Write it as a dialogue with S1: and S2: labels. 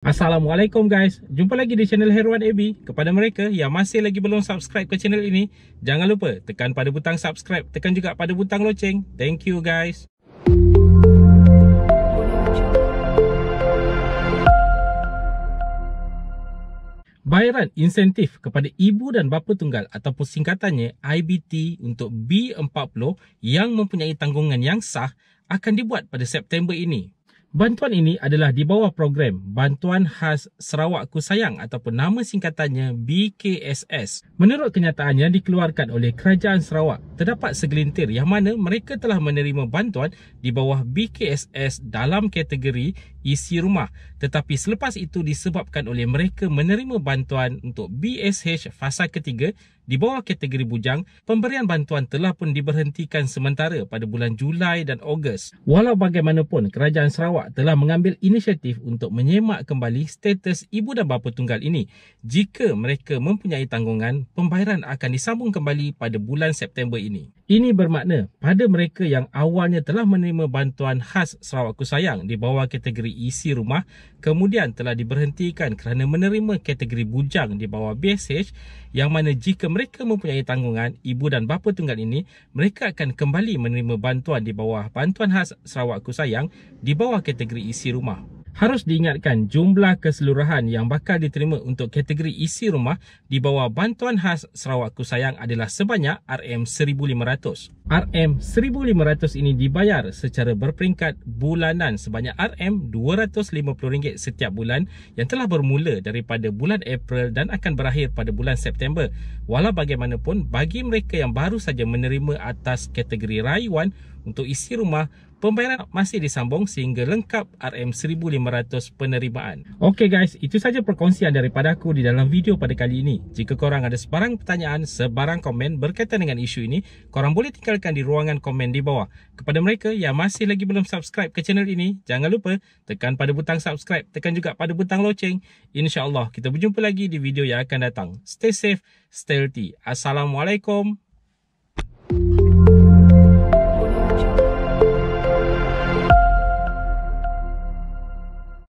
S1: Assalamualaikum guys Jumpa lagi di channel Herwan AB Kepada mereka yang masih lagi belum subscribe ke channel ini Jangan lupa tekan pada butang subscribe Tekan juga pada butang loceng Thank you guys Bayaran insentif kepada ibu dan bapa tunggal ataupun singkatannya IBT untuk B40 yang mempunyai tanggungan yang sah akan dibuat pada September ini. Bantuan ini adalah di bawah program Bantuan Khas Sarawak Ku Sayang ataupun nama singkatannya BKSS. Menurut kenyataan yang dikeluarkan oleh Kerajaan Sarawak, terdapat segelintir yang mana mereka telah menerima bantuan di bawah BKSS dalam kategori isi rumah tetapi selepas itu disebabkan oleh mereka menerima bantuan untuk BSH fasa ketiga di bawah kategori bujang, pemberian bantuan telah pun diberhentikan sementara pada bulan Julai dan Ogos. Walau bagaimanapun, kerajaan Sarawak telah mengambil inisiatif untuk menyemak kembali status ibu dan bapa tunggal ini. Jika mereka mempunyai tanggungan, pembayaran akan disambung kembali pada bulan September ini. Ini bermakna pada mereka yang awalnya telah menerima bantuan khas Sarawak Kusayang di bawah kategori isi rumah kemudian telah diberhentikan kerana menerima kategori bujang di bawah BSH yang mana jika mereka mempunyai tanggungan ibu dan bapa tunggal ini mereka akan kembali menerima bantuan di bawah bantuan khas Sarawak Kusayang di bawah kategori isi rumah. Harus diingatkan jumlah keseluruhan yang bakal diterima untuk kategori isi rumah di bawah bantuan khas Sarawak Kusayang adalah sebanyak RM1,500. RM1,500 ini dibayar secara berperingkat bulanan sebanyak RM250 setiap bulan yang telah bermula daripada bulan April dan akan berakhir pada bulan September. Walau bagaimanapun, bagi mereka yang baru saja menerima atas kategori rayuan untuk isi rumah, pembayaran masih disambung sehingga lengkap RM1,500 penerimaan. Okey guys, itu saja perkongsian daripada aku di dalam video pada kali ini. Jika korang ada sebarang pertanyaan, sebarang komen berkaitan dengan isu ini, korang boleh tinggalkan di ruangan komen di bawah. Kepada mereka yang masih lagi belum subscribe ke channel ini, jangan lupa tekan pada butang subscribe, tekan juga pada butang loceng. InsyaAllah kita berjumpa lagi di video yang akan datang. Stay safe, stay healthy. Assalamualaikum.